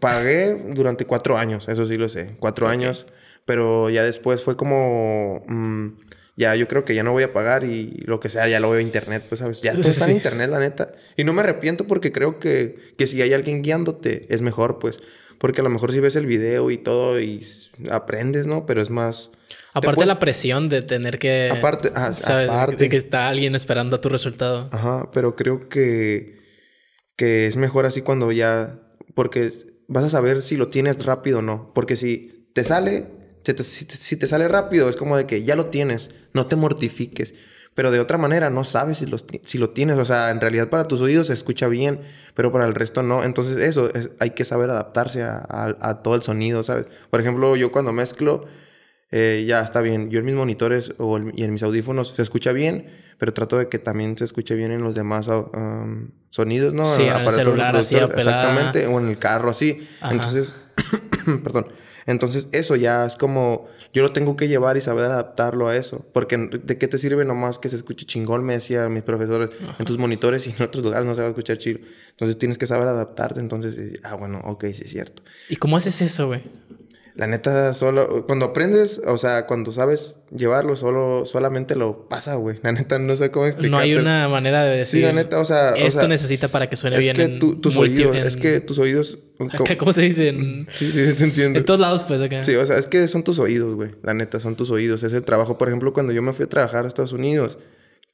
Pagué durante cuatro años, eso sí lo sé, cuatro años, pero ya después fue como... Mm, ya yo creo que ya no voy a pagar y lo que sea, ya lo veo en internet, pues sabes, ya está en internet, la neta. Y no me arrepiento porque creo que, que si hay alguien guiándote, es mejor, pues, porque a lo mejor si ves el video y todo y aprendes, ¿no? Pero es más... Aparte de la presión de tener que... Aparte, ah, ¿sabes? de que está alguien esperando a tu resultado. Ajá, pero creo que, que es mejor así cuando ya porque vas a saber si lo tienes rápido o no. Porque si te sale, si te, sale rápido, es como de que ya lo tienes, no te mortifiques. Pero de otra manera no sabes si, si lo tienes. O sea, en realidad para tus oídos se escucha bien, pero para el resto no. Entonces eso, hay que saber adaptarse a todo el sonido, ¿sabes? Por ejemplo, yo cuando mezclo eh, ya está bien. Yo en mis monitores o y en mis audífonos se escucha bien, pero trato de que también se escuche bien en los demás sonidos, ¿no? Sí, en el celular así Exactamente, o en el carro así. Entonces, perdón. Entonces, eso ya es como yo lo tengo que llevar y saber adaptarlo a eso. Porque ¿de qué te sirve nomás que se escuche chingón? Me decían mis profesores, en tus monitores y en otros lugares no se va a escuchar chido. Entonces tienes que saber adaptarte. Entonces, ah, bueno, ok, sí es cierto. ¿Y cómo haces eso, güey? la neta, solo, cuando aprendes, o sea, cuando sabes llevarlo, solo, solamente lo pasa, güey. La neta, no sé cómo explicarlo. No hay una manera de decir. Sí, la neta, o sea. Esto necesita para que suene bien. Que tus oídos, Es que tus oídos. ¿Cómo se dicen? Sí, sí, te entiendo. En todos lados, pues, acá. Sí, o sea, es que son tus oídos, güey. La neta, son tus oídos. Es el trabajo, por ejemplo, cuando yo me fui a trabajar a Estados Unidos,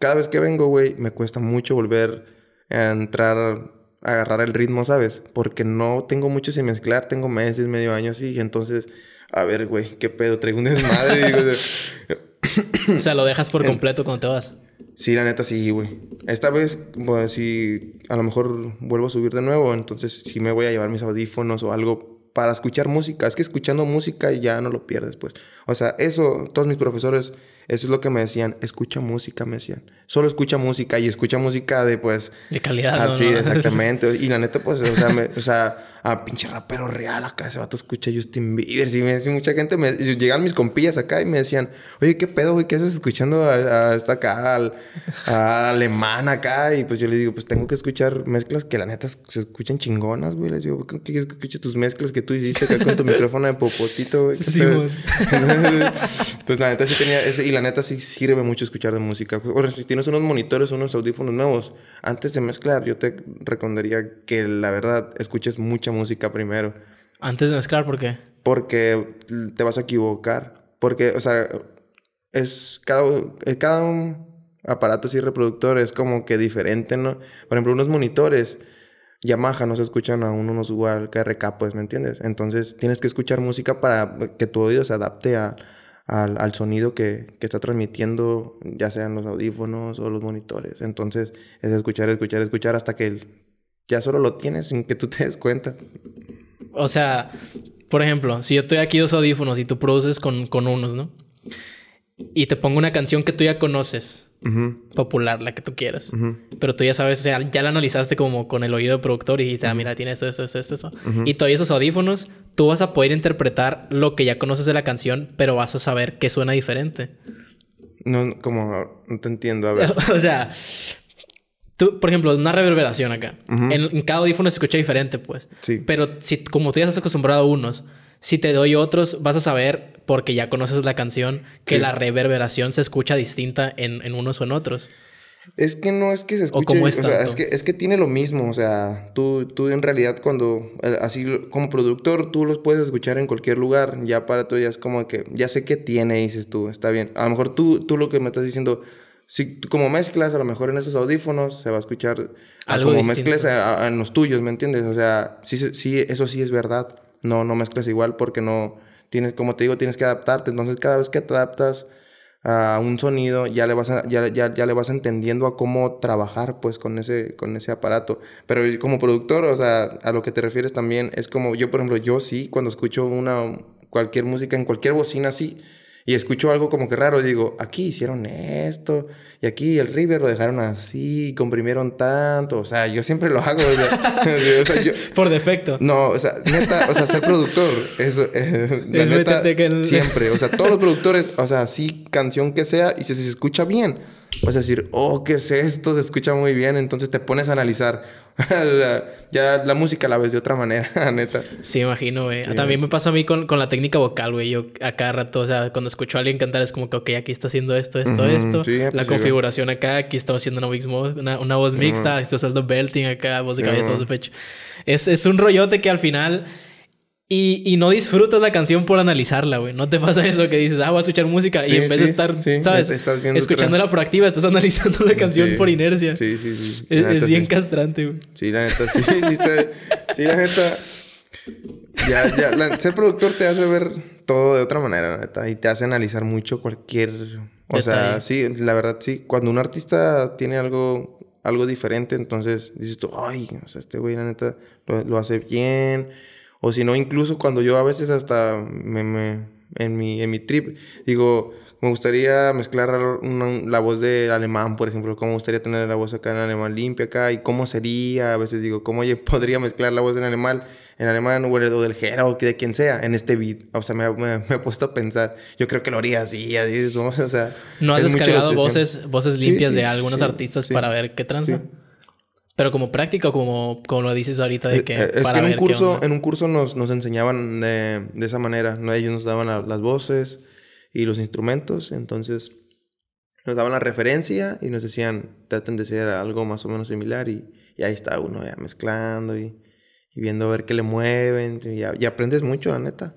cada vez que vengo, güey, me cuesta mucho volver a entrar agarrar el ritmo, ¿sabes? Porque no tengo mucho sin mezclar, tengo meses, medio año así, entonces, a ver, güey, qué pedo, traigo un desmadre. o, sea, lo dejas por completo cuando te vas. Sí, la neta sí, güey. Esta vez, pues si a lo mejor vuelvo a subir de nuevo, entonces sí me voy a llevar mis audífonos o algo para escuchar música. Es que escuchando música ya no lo pierdes, pues. O sea, eso, todos mis profesores eso es lo que me decían, escucha música, me decían. Solo escucha música y escucha música de pues... De calidad. Ah, sí exactamente. y la neta, pues, o sea, o sea, a pinche rapero real acá, ese vato escucha Justin Bieber. Y me, mucha gente, me, mis compillas acá y me decían, oye, ¿qué pedo, güey? ¿Qué haces escuchando a, esta acá, al, alemán acá? Y pues yo les digo, pues tengo que escuchar mezclas que la neta se escuchan chingonas, güey. Les digo, ¿qué quieres que escuche tus mezclas que tú hiciste acá con tu micrófono de popotito, güey? Sí, pues, la neta sí tenía la neta sí sirve mucho escuchar de música. O si tienes unos monitores, unos audífonos nuevos, antes de mezclar, yo te recomendaría que la verdad escuches mucha música primero. Antes de mezclar, ¿por qué? Porque te vas a equivocar. Porque, o sea, es cada, cada aparato y reproductor es como que diferente, ¿no? Por ejemplo, unos monitores. Yamaha no se escuchan a uno, unos igual que RK, pues, ¿me entiendes? Entonces tienes que escuchar música para que tu oído se adapte a, al, sonido que, está transmitiendo, ya sean los audífonos o los monitores. Entonces es escuchar, escuchar, escuchar hasta que ya solo lo tienes sin que tú te des cuenta. O sea, por ejemplo, si yo estoy aquí dos audífonos y tú produces con, con unos, ¿no? Y te pongo una canción que tú ya conoces popular, la que tú quieras. Pero tú ya sabes, o sea, ya la analizaste como con el oído productor y dijiste, ah, mira, tiene esto, esto, esto, esto. Y todos esos audífonos, tú vas a poder interpretar lo que ya conoces de la canción, pero vas a saber que suena diferente. No, como, no te entiendo, a ver. o sea, Tú, por ejemplo, una reverberación acá. en, cada audífono se escucha diferente, pues. Sí. Pero si, como tú ya estás acostumbrado a unos, si te doy otros, vas a saber, porque ya conoces la canción, que la reverberación se escucha distinta en, unos o en otros. Es que no es que se escuche. ¿O es, es, que, tiene lo mismo. O sea, tú, tú en realidad, cuando. Eh, así como productor, tú los puedes escuchar en cualquier lugar. Ya para tú ya es como que. Ya sé qué tiene, dices tú. Está bien. A lo mejor tú, tú lo que me estás diciendo. Si como mezclas, a lo mejor en esos audífonos se va a escuchar. Algo como mezclas en los tuyos, ¿me entiendes? O sea, sí, sí, eso sí es verdad. No, no mezclas igual porque no tienes, como te digo, tienes que adaptarte. Entonces, cada vez que te adaptas a un sonido, ya le vas, ya, le vas entendiendo a cómo trabajar, pues, con ese, con ese aparato. Pero como productor, o sea, a lo que te refieres también, es como yo, por ejemplo, yo sí, cuando escucho una, cualquier música en cualquier bocina, sí y escucho algo como que raro. Digo, aquí hicieron esto. Y aquí el River lo dejaron así. Comprimieron tanto. O sea, yo siempre lo hago. Por defecto. No, o sea, neta, o sea, ser productor. Eso, eh, es neta, que siempre. O sea, todos los productores, o sea, sí, canción que sea. Y si se escucha bien, vas a decir, oh, ¿qué es esto? Se escucha muy bien. Entonces te pones a analizar ya la música la ves de otra manera, neta. Sí, imagino, güey. También me pasa a mí con, con la técnica vocal, güey. Yo a cada rato, o sea, cuando escucho a alguien cantar es como que, ok, aquí está haciendo esto, esto, esto. Pues la configuración acá, aquí está haciendo una, una, una voz mixta, esto estoy usando belting acá, voz de cabeza, voz de pecho. Es, es un rollote que al final y, y, no disfrutas la canción por analizarla, güey. No te pasa eso que dices, ah, voy a escuchar música. y en vez de estar, ¿sabes? Estás la proactiva, estás analizando la canción por inercia. Sí, sí, sí. Es, bien castrante, güey. Sí, la neta, sí. sí, la neta. ser productor te hace ver todo de otra manera, la neta. Y te hace analizar mucho cualquier. O sea, sí, la verdad, sí. Cuando un artista tiene algo, algo diferente, entonces dices tú, ay, este güey, la neta, lo hace bien o si no, incluso cuando yo a veces hasta en, mi, en mi trip digo, me gustaría mezclar la voz del alemán, por ejemplo, cómo me gustaría tener la voz acá en alemán limpia acá y cómo sería, a veces digo, cómo podría mezclar la voz del alemán en alemán o, del Jera o de quien sea en este beat. O sea, me, he puesto a pensar, yo creo que lo haría así, así, ¿no? ¿No has descargado voces, voces limpias de algunos artistas para ver qué tranza? Pero como práctica, como, como lo dices ahorita de eh, que... Eh, es, para que en un, curso, en un curso nos, nos enseñaban de, de, esa manera. Ellos nos daban las voces y los instrumentos. Entonces nos daban la referencia y nos decían, traten de hacer algo más o menos similar. Y, ahí está uno ya mezclando y, viendo a ver qué le mueven. y aprendes mucho, la neta.